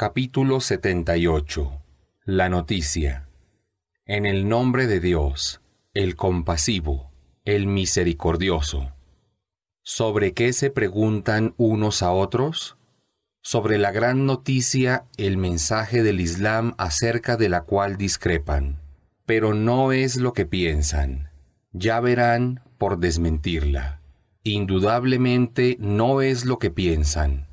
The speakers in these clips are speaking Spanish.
Capítulo 78 La noticia En el nombre de Dios, el compasivo, el misericordioso. ¿Sobre qué se preguntan unos a otros? Sobre la gran noticia, el mensaje del Islam acerca de la cual discrepan, pero no es lo que piensan. Ya verán por desmentirla. Indudablemente no es lo que piensan.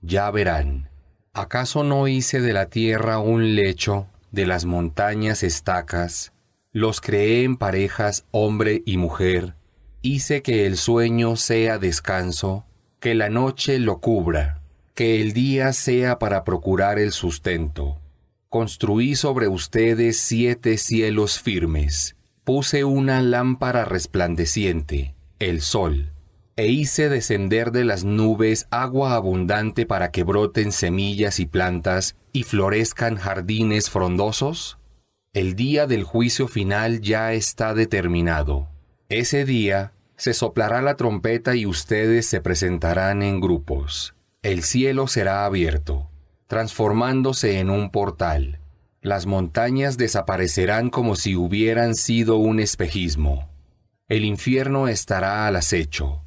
Ya verán ¿Acaso no hice de la tierra un lecho, de las montañas estacas? Los creé en parejas, hombre y mujer. Hice que el sueño sea descanso, que la noche lo cubra, que el día sea para procurar el sustento. Construí sobre ustedes siete cielos firmes. Puse una lámpara resplandeciente, el sol e hice descender de las nubes agua abundante para que broten semillas y plantas y florezcan jardines frondosos? El día del juicio final ya está determinado. Ese día se soplará la trompeta y ustedes se presentarán en grupos. El cielo será abierto, transformándose en un portal. Las montañas desaparecerán como si hubieran sido un espejismo. El infierno estará al acecho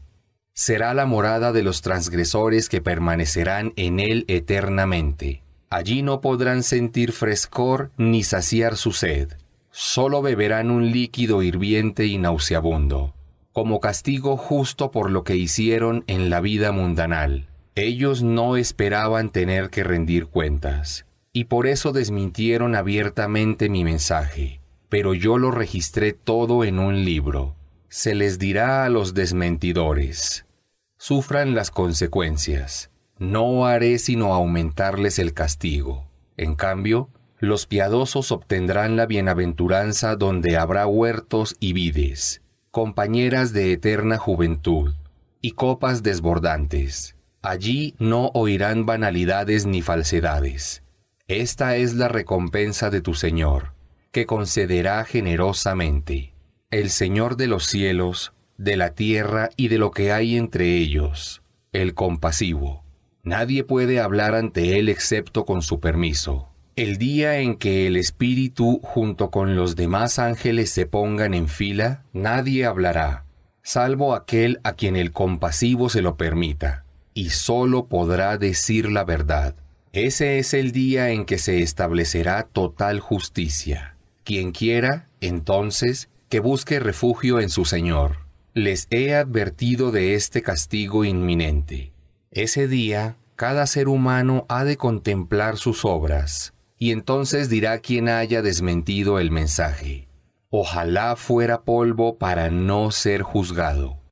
será la morada de los transgresores que permanecerán en él eternamente. Allí no podrán sentir frescor ni saciar su sed. Solo beberán un líquido hirviente y nauseabundo, como castigo justo por lo que hicieron en la vida mundanal. Ellos no esperaban tener que rendir cuentas, y por eso desmintieron abiertamente mi mensaje, pero yo lo registré todo en un libro se les dirá a los desmentidores, sufran las consecuencias, no haré sino aumentarles el castigo. En cambio, los piadosos obtendrán la bienaventuranza donde habrá huertos y vides, compañeras de eterna juventud, y copas desbordantes. Allí no oirán banalidades ni falsedades. Esta es la recompensa de tu Señor, que concederá generosamente el Señor de los cielos, de la tierra y de lo que hay entre ellos, el compasivo. Nadie puede hablar ante Él excepto con su permiso. El día en que el Espíritu junto con los demás ángeles se pongan en fila, nadie hablará, salvo aquel a quien el compasivo se lo permita, y sólo podrá decir la verdad. Ese es el día en que se establecerá total justicia. Quien quiera, entonces, que busque refugio en su Señor. Les he advertido de este castigo inminente. Ese día, cada ser humano ha de contemplar sus obras, y entonces dirá quien haya desmentido el mensaje. Ojalá fuera polvo para no ser juzgado.